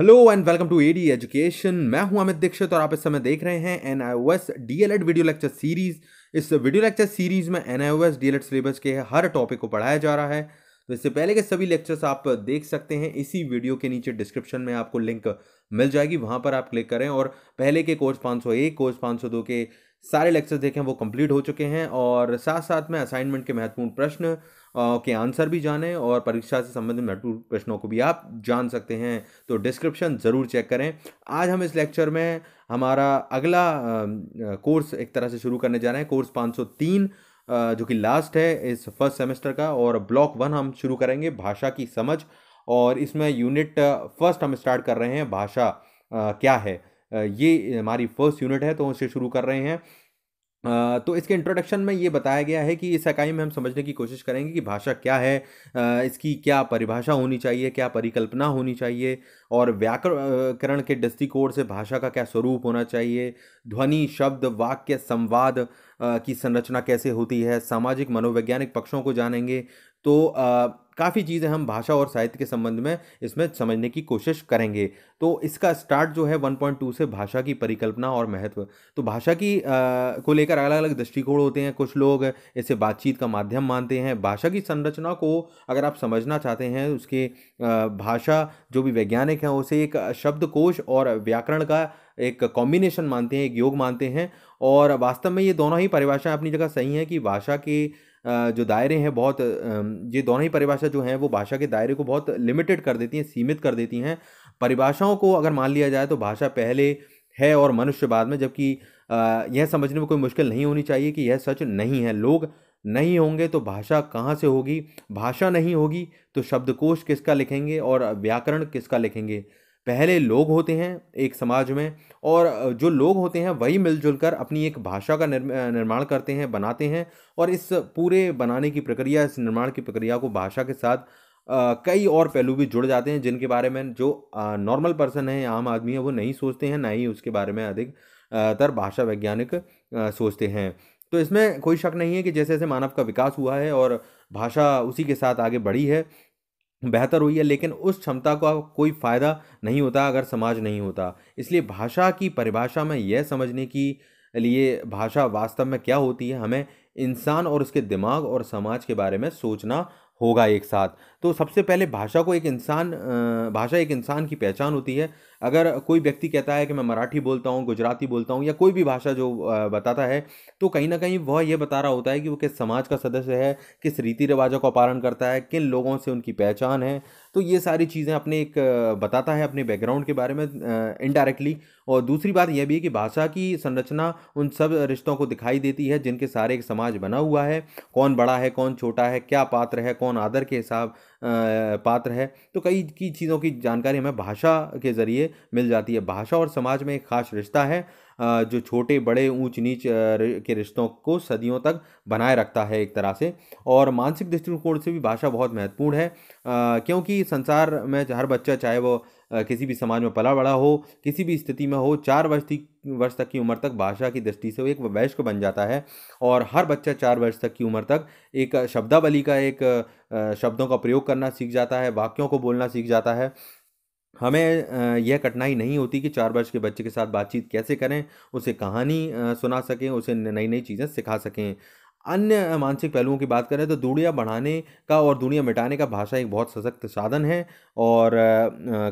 hello and welcome to AD education मैं हूं अमित दीक्षित और आप इस समय देख रहे हैं N I O S D L Ed video lecture series इस वीडियो लेक्चर सीरीज में N I O S D L Ed syllabus के हर टॉपिक को पढ़ाया जा रहा है तो इससे पहले के सभी लेक्चर्स आप देख सकते हैं इसी वीडियो के नीचे डिस्क्रिप्शन में आपको लिंक मिल जाएगी वहाँ पर आप क्लिक करें और पहले के कोर्स 501 कोर्स 502 के सारे लेक्चर्स देखें वो कंप्लीट हो चुके हैं और साथ साथ में असाइनमेंट के महत्वपूर्ण प्रश्न के आंसर भी जानें और परीक्षा से संबंधित महत्वपूर्ण प्रश्नों को भी आप जान सकते हैं तो डिस्क्रिप्शन ज़रूर चेक करें आज हम इस लेक्चर में हमारा अगला कोर्स एक तरह से शुरू करने जा रहे हैं कोर्स पाँच जो कि लास्ट है इस फर्स्ट सेमेस्टर का और ब्लॉक वन हम शुरू करेंगे भाषा की समझ और इसमें यूनिट फर्स्ट हम स्टार्ट कर रहे हैं भाषा क्या है ये हमारी फर्स्ट यूनिट है तो उसे शुरू कर रहे हैं तो इसके इंट्रोडक्शन में ये बताया गया है कि इस इकाई में हम समझने की कोशिश करेंगे कि भाषा क्या है इसकी क्या परिभाषा होनी चाहिए क्या परिकल्पना होनी चाहिए और व्याकरण के दृष्टिकोण से भाषा का क्या स्वरूप होना चाहिए ध्वनि शब्द वाक्य संवाद की संरचना कैसे होती है सामाजिक मनोवैज्ञानिक पक्षों को जानेंगे तो काफ़ी चीज़ें हम भाषा और साहित्य के संबंध में इसमें समझने की कोशिश करेंगे तो इसका स्टार्ट जो है 1.2 से भाषा की परिकल्पना और महत्व तो भाषा की आ, को लेकर अलग अलग दृष्टिकोण होते हैं कुछ लोग इसे बातचीत का माध्यम मानते हैं भाषा की संरचना को अगर आप समझना चाहते हैं उसके भाषा जो भी वैज्ञानिक हैं उसे एक शब्दकोश और व्याकरण का एक कॉम्बिनेशन मानते हैं एक योग मानते हैं और वास्तव में ये दोनों ही परिभाषाएं अपनी जगह सही हैं कि भाषा के जो दायरे हैं बहुत ये दोनों ही परिभाषा जो हैं वो भाषा के दायरे को बहुत लिमिटेड कर देती हैं सीमित कर देती हैं परिभाषाओं को अगर मान लिया जाए तो भाषा पहले है और मनुष्य बाद में जबकि यह समझने में कोई मुश्किल नहीं होनी चाहिए कि यह सच नहीं है लोग नहीं होंगे तो भाषा कहाँ से होगी भाषा नहीं होगी तो शब्दकोश किसका लिखेंगे और व्याकरण किसका लिखेंगे पहले लोग होते हैं एक समाज में और जो लोग होते हैं वही मिलजुल कर अपनी एक भाषा का निर्माण करते हैं बनाते हैं और इस पूरे बनाने की प्रक्रिया इस निर्माण की प्रक्रिया को भाषा के साथ आ, कई और पहलू भी जुड़ जाते हैं जिनके बारे में जो नॉर्मल पर्सन है आम आदमी है वो नहीं सोचते हैं ना ही उसके बारे में अधिक तर भाषा वैज्ञानिक सोचते हैं तो इसमें कोई शक नहीं है कि जैसे जैसे मानव का विकास हुआ है और भाषा उसी के साथ आगे बढ़ी है बेहतर हुई है लेकिन उस क्षमता का कोई फ़ायदा नहीं होता अगर समाज नहीं होता इसलिए भाषा की परिभाषा में यह समझने की लिए भाषा वास्तव में क्या होती है हमें इंसान और उसके दिमाग और समाज के बारे में सोचना होगा एक साथ तो सबसे पहले भाषा को एक इंसान भाषा एक इंसान की पहचान होती है अगर कोई व्यक्ति कहता है कि मैं मराठी बोलता हूँ गुजराती बोलता हूँ या कोई भी भाषा जो बताता है तो कहीं ना कहीं वह यह बता रहा होता है कि वो किस समाज का सदस्य है किस रीति रिवाजों का पालन करता है किन लोगों से उनकी पहचान है तो ये सारी चीज़ें अपने एक बताता है अपने बैकग्राउंड के बारे में इनडायरेक्टली और दूसरी बात यह भी है कि भाषा की संरचना उन सब रिश्तों को दिखाई देती है जिनके सारे एक समाज बना हुआ है कौन बड़ा है कौन छोटा है क्या पात्र है कौन आदर के हिसाब पात्र है तो कई की चीज़ों की जानकारी हमें भाषा के ज़रिए मिल जाती है भाषा और समाज में एक खास रिश्ता है जो छोटे बड़े ऊंच नीच के रिश्तों को सदियों तक बनाए रखता है एक तरह से और मानसिक दृष्टिकोण से भी भाषा बहुत महत्वपूर्ण है क्योंकि संसार में हर बच्चा चाहे वो किसी भी समाज में पला बड़ा हो किसी भी स्थिति में हो चार वर्ष तक वर्ष तक की उम्र तक भाषा की दृष्टि से वो एक वैश्य बन जाता है और हर बच्चा चार वर्ष तक की उम्र तक एक शब्दावली का एक शब्दों का प्रयोग करना सीख जाता है वाक्यों को बोलना सीख जाता है हमें यह कठिनाई नहीं होती कि चार वर्ष के बच्चे के साथ बातचीत कैसे करें उसे कहानी सुना सकें उसे नई नई चीज़ें सिखा सकें अन्य मानसिक पहलुओं की बात करें तो दूरियाँ बढ़ाने का और दूरियाँ मिटाने का भाषा एक बहुत सशक्त साधन है और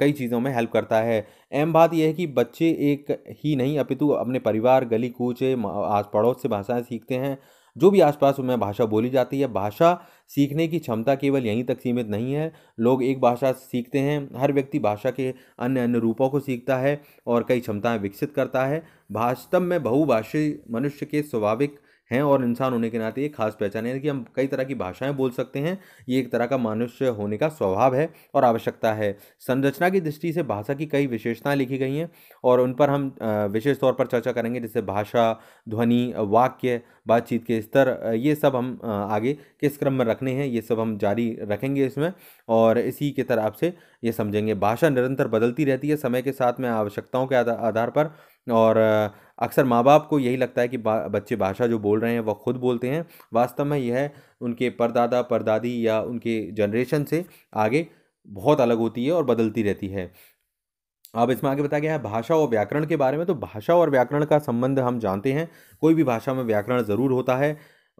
कई चीज़ों में हेल्प करता है अहम बात यह है कि बच्चे एक ही नहीं अपितु अपने परिवार गली कूचे आस पड़ोस से भाषाएं सीखते हैं जो भी आसपास में भाषा बोली जाती है भाषा सीखने की क्षमता केवल यहीं तक सीमित नहीं है लोग एक भाषा सीखते हैं हर व्यक्ति भाषा के अन्य अन्य रूपों को सीखता है और कई क्षमताएं विकसित करता है वास्तव में बहुभाषी मनुष्य के स्वाभाविक हैं और इंसान होने के नाते ये खास पहचान है कि हम कई तरह की भाषाएं बोल सकते हैं ये एक तरह का मनुष्य होने का स्वभाव है और आवश्यकता है संरचना की दृष्टि से भाषा की कई विशेषताएँ लिखी गई हैं और उन पर हम विशेष तौर पर चर्चा करेंगे जैसे भाषा ध्वनि वाक्य बातचीत के स्तर ये सब हम आगे किस क्रम में रखने हैं ये सब हम जारी रखेंगे इसमें और इसी के तरह आपसे ये समझेंगे भाषा निरंतर बदलती रहती है समय के साथ में आवश्यकताओं के आधार पर और अक्सर माँ बाप को यही लगता है कि बच्चे भाषा जो बोल रहे हैं वह खुद बोलते हैं वास्तव में यह उनके परदादा परदादी या उनके जनरेशन से आगे बहुत अलग होती है और बदलती रहती है अब इसमें आगे बताया गया है भाषा और व्याकरण के बारे में तो भाषा और व्याकरण का संबंध हम जानते हैं कोई भी भाषा में व्याकरण ज़रूर होता है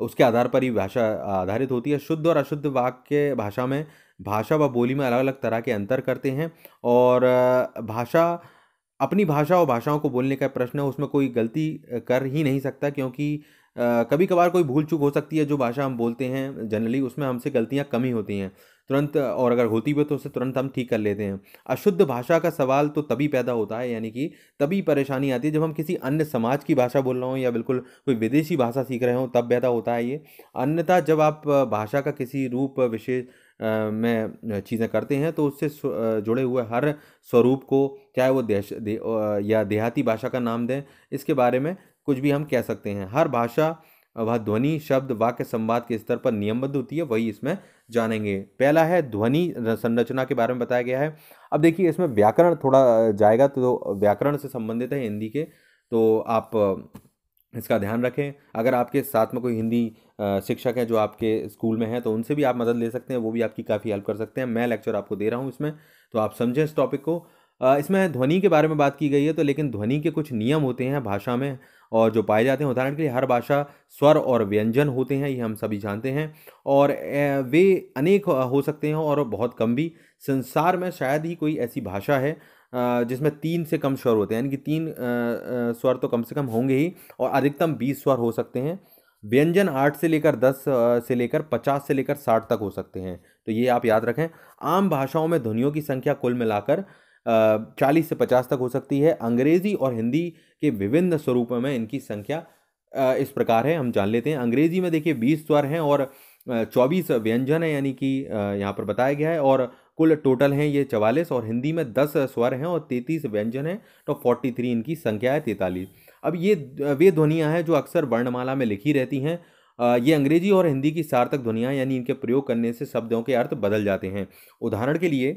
उसके आधार पर ही भाषा आधारित होती है शुद्ध और अशुद्ध वाक्य भाषा में भाषा व बोली में अलग अलग तरह के अंतर करते हैं और भाषा अपनी भाषा और भाषाओं को बोलने का प्रश्न है उसमें कोई गलती कर ही नहीं सकता क्योंकि कभी कभार कोई भूल चूक हो सकती है जो भाषा हम बोलते हैं जनरली उसमें हमसे गलतियाँ कम ही होती हैं तुरंत और अगर होती भी तो उसे तुरंत हम ठीक कर लेते हैं अशुद्ध भाषा का सवाल तो तभी पैदा होता है यानी कि तभी परेशानी आती है जब हम किसी अन्य समाज की भाषा बोल रहे हों या बिल्कुल कोई विदेशी भाषा सीख रहे हों तब पैदा होता है ये अन्यथा जब आप भाषा का किसी रूप विशेष में चीज़ें करते हैं तो उससे जुड़े हुए हर स्वरूप को चाहे वो देश दे, या देहाती भाषा का नाम दें इसके बारे में कुछ भी हम कह सकते हैं हर भाषा वह ध्वनि शब्द वाक्य संवाद के स्तर पर नियमबद्ध होती है वही इसमें जानेंगे पहला है ध्वनि संरचना के बारे में बताया गया है अब देखिए इसमें व्याकरण थोड़ा जाएगा तो व्याकरण से संबंधित है हिंदी के तो आप इसका ध्यान रखें अगर आपके साथ में कोई हिंदी शिक्षक है जो आपके स्कूल में है तो उनसे भी आप मदद ले सकते हैं वो भी आपकी काफ़ी हेल्प कर सकते हैं मैं लेक्चर आपको दे रहा हूँ इसमें तो आप समझें इस टॉपिक को इसमें ध्वनि के बारे में बात की गई है तो लेकिन ध्वनि के कुछ नियम होते हैं भाषा में और जो पाए जाते हैं उदाहरण के लिए हर भाषा स्वर और व्यंजन होते हैं ये हम सभी जानते हैं और वे अनेक हो सकते हैं और बहुत कम भी संसार में शायद ही कोई ऐसी भाषा है जिसमें तीन से कम स्वर होते हैं यानी कि तीन स्वर तो कम से कम होंगे ही और अधिकतम बीस स्वर हो सकते हैं व्यंजन आठ से लेकर दस से लेकर पचास से लेकर साठ तक हो सकते हैं तो ये आप याद रखें आम भाषाओं में ध्वनियों की संख्या कुल मिलाकर चालीस से पचास तक हो सकती है अंग्रेज़ी और हिंदी के विभिन्न स्वरूपों में इनकी संख्या इस प्रकार है हम जान लेते हैं अंग्रेज़ी में देखिए बीस स्वर हैं और चौबीस व्यंजन है यानी कि यहाँ पर बताया गया है और कुल टोटल हैं ये चवालीस और हिंदी में दस स्वर हैं और तैंतीस व्यंजन हैं तो फोर्टी थ्री इनकी संख्या है तैंतालीस अब ये वे ध्वनियाँ हैं जो अक्सर वर्णमाला में लिखी रहती हैं ये अंग्रेजी और हिंदी की सार्थक ध्वनियाँ यानी इनके प्रयोग करने से शब्दों के अर्थ बदल जाते हैं उदाहरण के लिए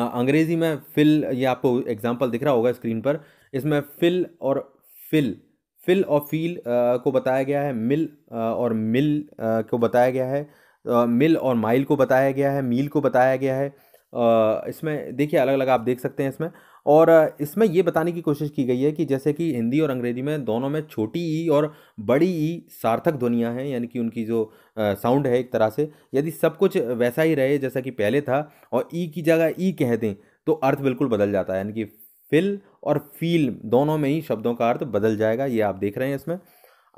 अंग्रेजी में फिल ये आपको एग्जाम्पल दिख रहा होगा स्क्रीन पर इसमें फिल और फिल फिल और फील को बताया गया है मिल और मिल को बताया गया है मिल और माइल को बताया गया है मील को बताया गया है इसमें देखिए अलग अलग आप देख सकते हैं इसमें और इसमें ये बताने की कोशिश की गई है कि जैसे कि हिंदी और अंग्रेजी में दोनों में छोटी ई और बड़ी ई सार्थक ध्वनियाँ हैं यानी कि उनकी जो साउंड है एक तरह से यदि सब कुछ वैसा ही रहे जैसा कि पहले था और ई की जगह ई कह दें तो अर्थ बिल्कुल बदल जाता है यानी कि फिल और फील दोनों में ही शब्दों का अर्थ बदल जाएगा ये आप देख रहे हैं इसमें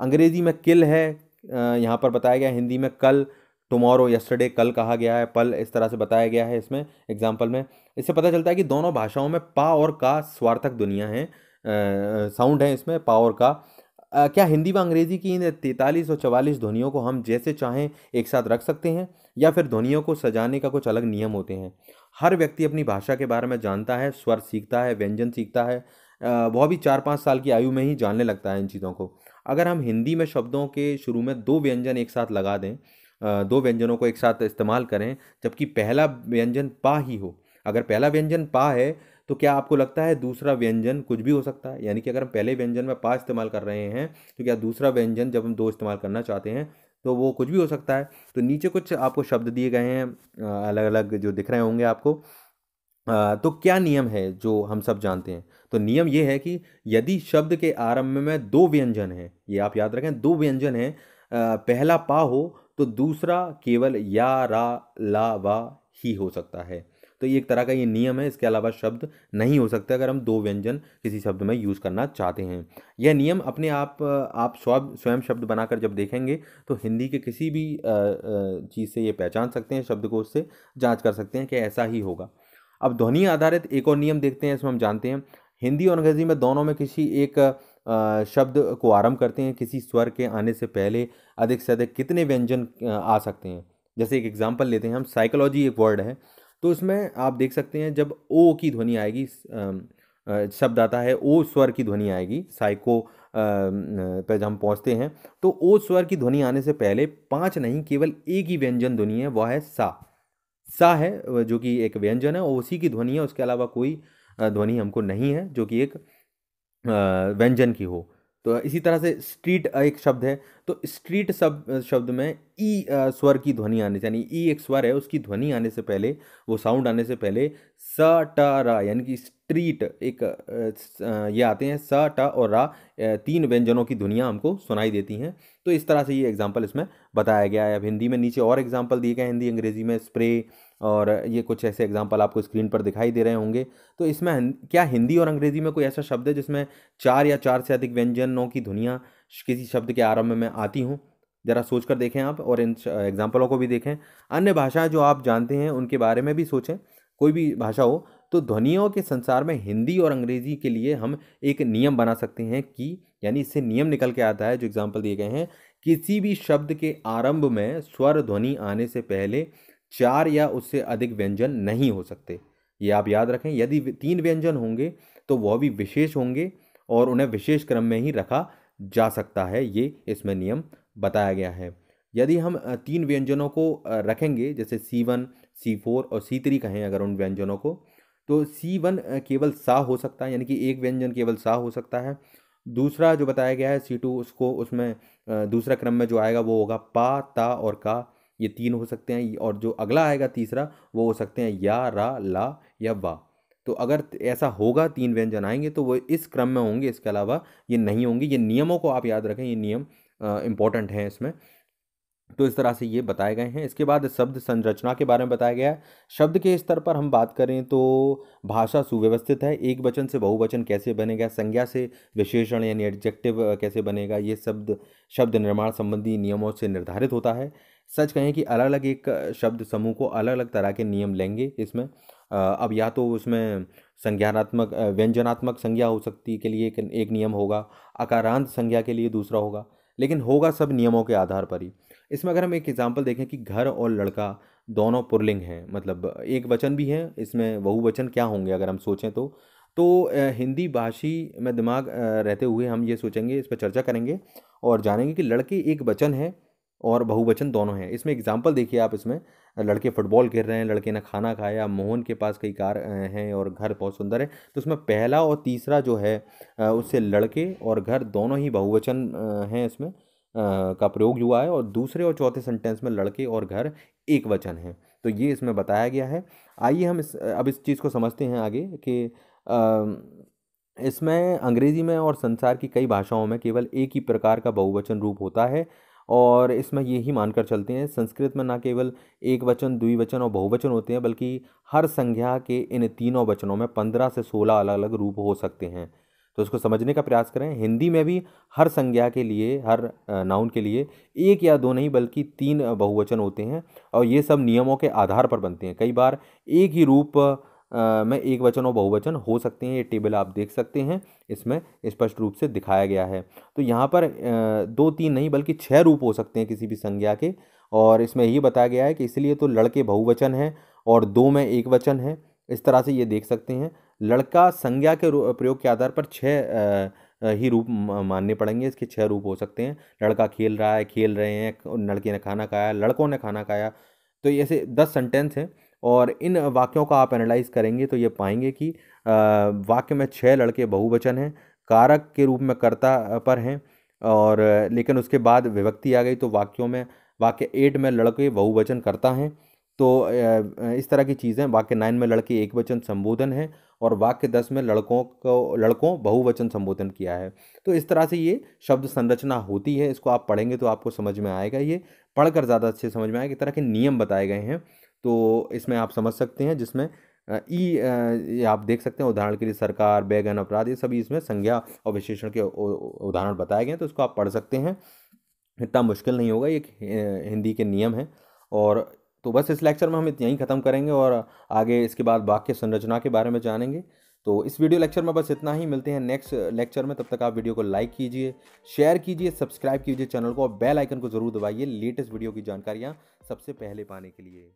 अंग्रेजी में किल है यहाँ पर बताया गया हिंदी में कल टुमारो यस्टरडे कल कहा गया है पल इस तरह से बताया गया है इसमें एग्जाम्पल में इससे पता चलता है कि दोनों भाषाओं में पा और का स्वार्थक दुनिया है साउंड है इसमें पा और का आ, क्या हिंदी व अंग्रेजी की इन तैंतालीस और चवालीस ध्वनियों को हम जैसे चाहें एक साथ रख सकते हैं या फिर ध्वनियों को सजाने का कुछ अलग नियम होते हैं हर व्यक्ति अपनी भाषा के बारे में जानता है स्वर सीखता है व्यंजन सीखता है वह भी चार पाँच साल की आयु में ही जानने लगता है इन चीज़ों को अगर हम हिंदी में शब्दों के शुरू में दो व्यंजन एक साथ लगा दें दो व्यंजनों को एक साथ इस्तेमाल करें जबकि पहला व्यंजन पा ही हो अगर पहला व्यंजन पा है तो क्या आपको लगता है दूसरा व्यंजन कुछ भी हो सकता है यानी कि अगर हम पहले व्यंजन में पा इस्तेमाल कर रहे हैं तो क्या दूसरा व्यंजन जब हम दो इस्तेमाल करना चाहते हैं तो वो कुछ भी हो सकता है तो नीचे कुछ आपको शब्द दिए गए हैं अलग अलग जो दिख रहे होंगे आपको तो क्या नियम है जो हम सब जानते हैं तो नियम ये है कि यदि शब्द के आरंभ में दो व्यंजन हैं ये आप याद रखें दो व्यंजन हैं पहला पा हो तो दूसरा केवल या रा ला वा ही हो सकता है तो ये एक तरह का ये नियम है इसके अलावा शब्द नहीं हो सकते अगर हम दो व्यंजन किसी शब्द में यूज़ करना चाहते हैं यह नियम अपने आप आप स्वयं स्वयं शब्द बनाकर जब देखेंगे तो हिंदी के किसी भी चीज़ से ये पहचान सकते हैं शब्द को उससे जांच कर सकते हैं कि ऐसा ही होगा अब ध्वनि आधारित एक और नियम देखते हैं इसमें हम जानते हैं हिंदी और अंग्रेज़ी में दोनों में किसी एक शब्द को आरंभ करते हैं किसी स्वर के आने से पहले अधिक से अधिक कितने व्यंजन आ सकते हैं जैसे एक एग्जाम्पल लेते हैं हम साइकोलॉजी एक वर्ड है तो उसमें आप देख सकते हैं जब ओ की ध्वनि आएगी शब्द आता है ओ स्वर की ध्वनि आएगी साइको पर हम पहुँचते हैं तो ओ स्वर की ध्वनि आने से पहले पांच नहीं केवल एक ही व्यंजन ध्वनि है वह है सा सा है जो कि एक व्यंजन है उसी की ध्वनि है उसके अलावा कोई ध्वनि हमको नहीं है जो कि एक व्यंजन की हो तो इसी तरह से स्ट्रीट एक शब्द है तो स्ट्रीट शब्द शब्द में ई स्वर की ध्वनि आने से यानी ई एक स्वर है उसकी ध्वनि आने से पहले वो साउंड आने से पहले स ट रा यानी कि स्ट्रीट एक ये आते हैं स ट और रा तीन व्यंजनों की ध्वनियाँ हमको सुनाई देती हैं तो इस तरह से ये एग्जाम्पल इसमें बताया गया है अब हिंदी में नीचे और एग्जाम्पल दिए गए हिंदी अंग्रेजी में स्प्रे और ये कुछ ऐसे एग्जाम्पल आपको स्क्रीन पर दिखाई दे रहे होंगे तो इसमें क्या हिंदी और अंग्रेज़ी में कोई ऐसा शब्द है जिसमें चार या चार से अधिक व्यंजनों की धुनिया किसी शब्द के आरंभ में आती हूँ ज़रा सोच कर देखें आप और इन एग्जाम्पलों को भी देखें अन्य भाषाएं जो आप जानते हैं उनके बारे में भी सोचें कोई भी भाषा हो तो ध्वनियों के संसार में हिंदी और अंग्रेज़ी के लिए हम एक नियम बना सकते हैं कि यानी इससे नियम निकल के आता है जो एग्जाम्पल दिए गए हैं किसी भी शब्द के आरंभ में स्वर ध्वनि आने से पहले चार या उससे अधिक व्यंजन नहीं हो सकते ये आप याद रखें यदि तीन व्यंजन होंगे तो वह भी विशेष होंगे और उन्हें विशेष क्रम में ही रखा जा सकता है ये इसमें नियम बताया गया है यदि हम तीन व्यंजनों को रखेंगे जैसे सी वन सी फोर और सी थ्री कहें अगर उन व्यंजनों को तो सी वन केवल सा हो सकता है यानी कि एक व्यंजन केवल सा हो सकता है दूसरा जो बताया गया है सी टू उसको उसमें दूसरा क्रम में जो आएगा वो होगा पा ता और का ये तीन हो सकते हैं और जो अगला आएगा तीसरा वो हो सकते हैं या रा ला या वा तो अगर ऐसा होगा तीन व्यंजन आएंगे तो वो इस क्रम में होंगे इसके अलावा ये नहीं होंगे ये नियमों को आप याद रखें ये नियम इम्पॉर्टेंट हैं इसमें तो इस तरह से ये बताए गए हैं इसके बाद शब्द संरचना के बारे में बताया गया है शब्द के स्तर पर हम बात करें तो भाषा सुव्यवस्थित है एक वचन से बहुवचन कैसे बनेगा संज्ञा से विशेषण यानी एडजेक्टिव कैसे बनेगा ये शब्द शब्द निर्माण संबंधी नियमों से निर्धारित होता है सच कहें कि अलग अलग एक शब्द समूह को अलग अलग तरह के नियम लेंगे इसमें अब या तो उसमें संज्ञानात्मक व्यंजनात्मक संज्ञा हो सकती के लिए एक नियम होगा अकारांत संज्ञा के लिए दूसरा होगा लेकिन होगा सब नियमों के आधार पर ही इसमें अगर हम एक एग्जाम्पल देखें कि घर और लड़का दोनों पुरलिंग हैं मतलब एक वचन भी हैं इसमें बहुवचन क्या होंगे अगर हम सोचें तो तो हिंदी भाषी में दिमाग रहते हुए हम ये सोचेंगे इस पर चर्चा करेंगे और जानेंगे कि लड़के एक वचन है और बहुवचन दोनों हैं इसमें एग्जाम्पल देखिए आप इसमें लड़के फुटबॉल खेल रहे हैं लड़के ने खाना खाया मोहन के पास कई कार हैं और घर बहुत सुंदर है तो इसमें पहला और तीसरा जो है उससे लड़के और घर दोनों ही बहुवचन हैं इसमें का प्रयोग हुआ है और दूसरे और चौथे सेंटेंस में लड़के और घर एक वचन है तो ये इसमें बताया गया है आइए हम इस अब इस चीज़ को समझते हैं आगे कि इसमें अंग्रेज़ी में और संसार की कई भाषाओं में केवल एक ही प्रकार का बहुवचन रूप होता है और इसमें यही मानकर चलते हैं संस्कृत में ना केवल एक वचन द्विवचन और बहुवचन होते हैं बल्कि हर संज्ञा के इन तीनों वचनों में पंद्रह से सोलह अलग अलग रूप हो सकते हैं तो इसको समझने का प्रयास करें हिंदी में भी हर संज्ञा के लिए हर नाउन के लिए एक या दो नहीं बल्कि तीन बहुवचन होते हैं और ये सब नियमों के आधार पर बनते हैं कई बार एक ही रूप में एक वचन और बहुवचन हो सकते हैं ये टेबल आप देख सकते हैं इसमें स्पष्ट रूप से दिखाया गया है तो यहाँ पर दो तीन नहीं बल्कि छः रूप हो सकते हैं किसी भी संज्ञा के और इसमें ये बताया गया है कि इसलिए तो लड़के बहुवचन हैं और दो में एक वचन है इस तरह से ये देख सकते हैं लड़का संज्ञा के प्रयोग के आधार पर छः ही रूप मानने पड़ेंगे इसके छः रूप हो सकते हैं लड़का खेल रहा है खेल रहे हैं लड़के ने खाना खाया लड़कों ने खाना खाया तो ऐसे दस सेंटेंस हैं और इन वाक्यों का आप एनालाइज करेंगे तो ये पाएंगे कि वाक्य में छः लड़के बहुवचन हैं कारक के रूप में कर्ता पर हैं और लेकिन उसके बाद विभक्ति आ गई तो वाक्यों में वाक्य एट में लड़के बहुवचन करता हैं तो इस तरह की चीज़ें वाक्य नाइन में लड़के एक वचन संबोधन है और वाक्य दस में लड़कों को लड़कों बहुवचन संबोधन किया है तो इस तरह से ये शब्द संरचना होती है इसको आप पढ़ेंगे तो आपको समझ में आएगा ये पढ़कर ज़्यादा अच्छे समझ में आएगा इस तरह के नियम बताए गए हैं तो इसमें आप समझ सकते हैं जिसमें ई आप देख सकते हैं उदाहरण के लिए सरकार बैगन अपराध ये सभी इसमें संज्ञा और विशेषण के उदाहरण बताए गए हैं तो इसको आप पढ़ सकते हैं इतना मुश्किल नहीं होगा ये हिंदी के नियम हैं और तो बस इस लेक्चर में हम यहीं ख़त्म करेंगे और आगे इसके बाद वाक्य संरचना के बारे में जानेंगे तो इस वीडियो लेक्चर में बस इतना ही मिलते हैं नेक्स्ट लेक्चर में तब तक आप वीडियो को लाइक कीजिए शेयर कीजिए सब्सक्राइब कीजिए चैनल को और बेल आइकन को ज़रूर दबाइए लेटेस्ट वीडियो की जानकारियाँ सबसे पहले पाने के लिए